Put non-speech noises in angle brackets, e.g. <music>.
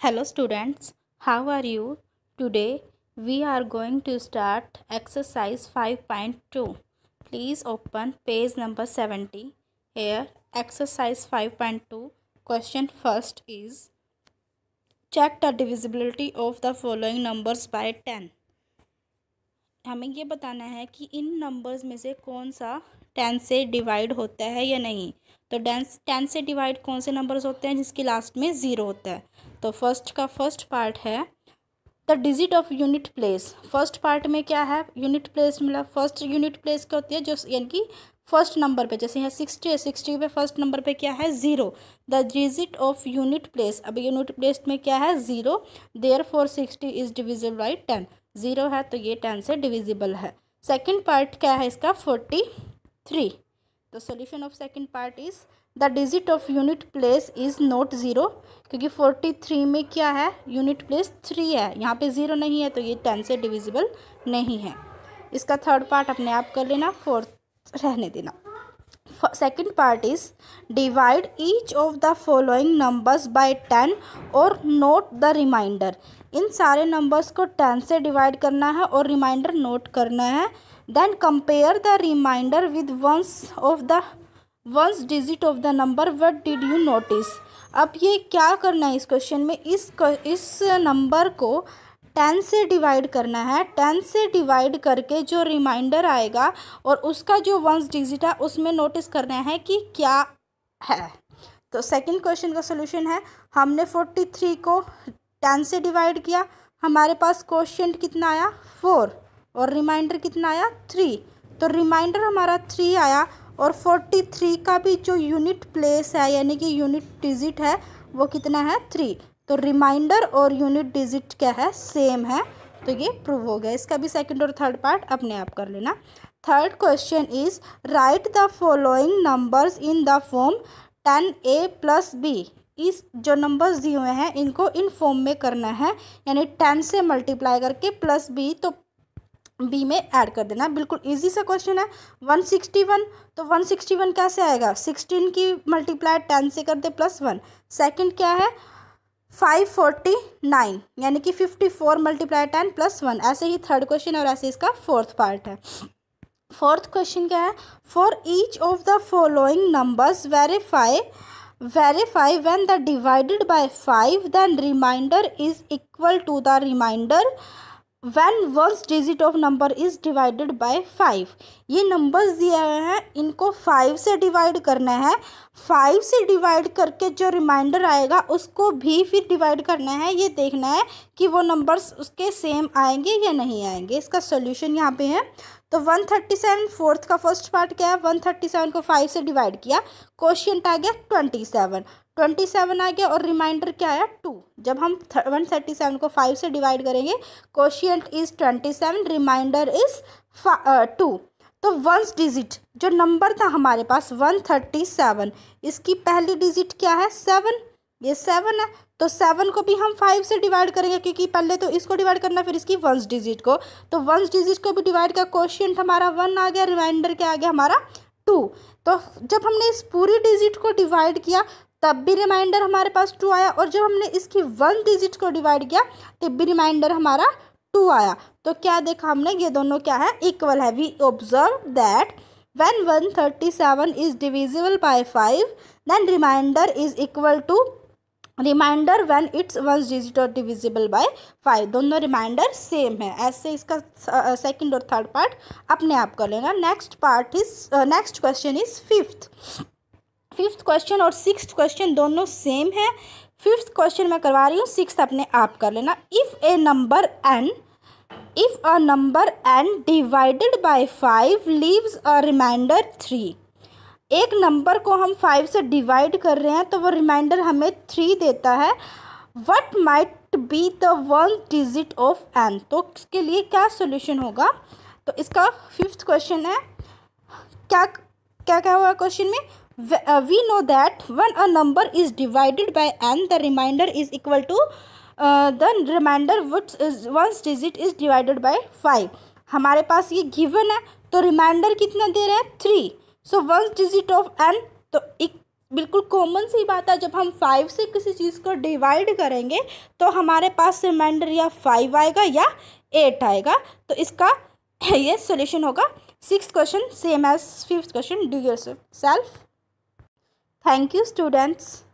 Hello students, how are you? Today we are going to start exercise 5.2. Please open page number 70. Here exercise 5.2 question first is check the divisibility of the following numbers by 10. हमें ये बताना है कि इन numbers में से कौन सा ten से डिवाइड होता है या नहीं तो टेन टेन से डिवाइड कौन से नंबर्स होते हैं जिसके लास्ट में ज़ीरो होता है तो फर्स्ट का फर्स्ट पार्ट है the digit of unit place first part में क्या है यूनिट प्लेस मतलब फर्स्ट यूनिट प्लेस क्या होती है जो यानी कि फर्स्ट नंबर पे जैसे यहाँ सिक्सटी है सिक्सटी पे फर्स्ट नंबर पे क्या है zero the digit of unit place अब यूनिट प्लेस में क्या है zero therefore sixty is divisible by ten zero है तो ये टेन से डिविजिबल है सेकेंड पार्ट क्या है इसका फोर्टी थ्री तो solution of second part is the digit of unit place is not zero क्योंकि फोर्टी थ्री में क्या है यूनिट प्लेस थ्री है यहाँ पे ज़ीरो नहीं है तो ये टेन से डिविजिबल नहीं है इसका थर्ड पार्ट अपने आप कर लेना फोर्थ रहने देना second part is divide each of the following numbers by ten और नोट द रिमाइंडर इन सारे नंबर्स को टेन से डिवाइड करना है और रिमाइंडर नोट करना है then compare the reminder with ones of the ones digit of the number what did you notice अब ये क्या करना है इस क्वेश्चन में इस इस नंबर को टेन से डिवाइड करना है टेन से डिवाइड करके जो रिमाइंडर आएगा और उसका जो वंस डिजिट है उसमें नोटिस करना है कि क्या है तो सेकंड क्वेश्चन का सोल्यूशन है हमने फोर्टी थ्री को टेन से डिवाइड किया हमारे पास क्वेश्चन कितना आया फोर और रिमाइंडर कितना आया थ्री तो रिमाइंडर हमारा थ्री आया और 43 का भी जो यूनिट प्लेस है यानी कि यूनिट डिजिट है वो कितना है थ्री तो रिमाइंडर और यूनिट डिजिट क्या है सेम है तो ये प्रूव हो गया इसका भी सेकंड और थर्ड पार्ट अपने आप कर लेना third question is write the following numbers in the form ten A plus B इस जो नंबर्स दिए हुए हैं इनको इन फॉर्म में करना है यानी टेन से मल्टीप्लाई करके प्लस बी तो बी में ऐड कर देना बिल्कुल इजी सा क्वेश्चन है 161 तो 161 कैसे आएगा 16 की मल्टीप्लाई 10 से कर दे प्लस वन सेकेंड क्या है 549 यानी कि 54 मल्टीप्लाई टेन प्लस वन ऐसे ही थर्ड क्वेश्चन और ऐसे इसका फोर्थ पार्ट है फोर्थ क्वेश्चन क्या है for each of the following numbers verify verify when the divided by five then reminder is equal to the reminder one ones digit of number is divided by five ये numbers दिए हुए हैं इनको five से divide करना है five से divide करके जो रिमाइंडर आएगा उसको भी फिर डिवाइड करना है ये देखना है कि वो नंबर्स उसके सेम आएंगे या नहीं आएंगे इसका सोल्यूशन यहाँ पे है तो वन थर्टी सेवन फोर्थ का फर्स्ट पार्ट क्या है वन थर्टी सेवन को फाइव से डिवाइड किया क्वेश्चन आ गया ट्वेंटी सेवन ट्वेंटी सेवन आ गया और रिमाइंडर क्या आया टू जब हम वन थर्टी सेवन को फाइव से डिवाइड करेंगे quotient is twenty seven reminder is two तो वंस डिजिट जो नंबर था हमारे पास वन थर्टी सेवन इसकी पहली डिजिट क्या है सेवन ये सेवन है तो सेवन को भी हम फाइव से डिवाइड करेंगे क्योंकि पहले तो इसको डिवाइड करना फिर इसकी वंस डिजिट को तो वंस डिजिट को भी डिवाइड किया क्वेश्चन हमारा वन आ गया रिमाइंडर क्या आ गया हमारा टू तो जब हमने इस पूरी डिजिट को डिवाइड किया तब भी रिमाइंडर हमारे पास टू आया और जब हमने इसकी वन डिजिट को डिवाइड किया तब भी रिमाइंडर हमारा टू आया तो क्या देखा हमने ये दोनों क्या है इक्वल है we observe that thirty seven is divisible by five then reminder is equal to reminder when its one digit और डिविजिबल बाय फाइव दोनों रिमाइंडर सेम है ऐसे इसका सेकेंड और थर्ड पार्ट अपने आप कर लेना next part is next question is fifth fifth question और सिक्स क्वेश्चन दोनों सेम है फिफ्थ क्वेश्चन मैं करवा रही हूँ सिक्स अपने आप कर लेना if a number N if a number N divided by five leaves a reminder three एक नंबर को हम फाइव से डिवाइड कर रहे हैं तो वो रिमाइंडर हमें थ्री देता है what might be the one digit of N तो इसके लिए क्या सोल्यूशन होगा तो इसका फिफ्थ क्वेश्चन है क्या क्या क्या हुआ क्वेश्चन में we know that one a number is divided by N the reminder is equal to the reminder remainder is is uh, once digit five हमारे पास ये गिवन है तो रिमाइंडर कितना दे रहे हैं three so ones digit of N तो एक बिल्कुल कॉमन सी बात है जब हम फाइव से किसी चीज़ को डिवाइड करेंगे तो हमारे पास रिमाइंडर या फाइव आएगा या एट आएगा तो इसका <laughs> ये सोल्यूशन होगा six question same as fifth question do yourself Thank you students.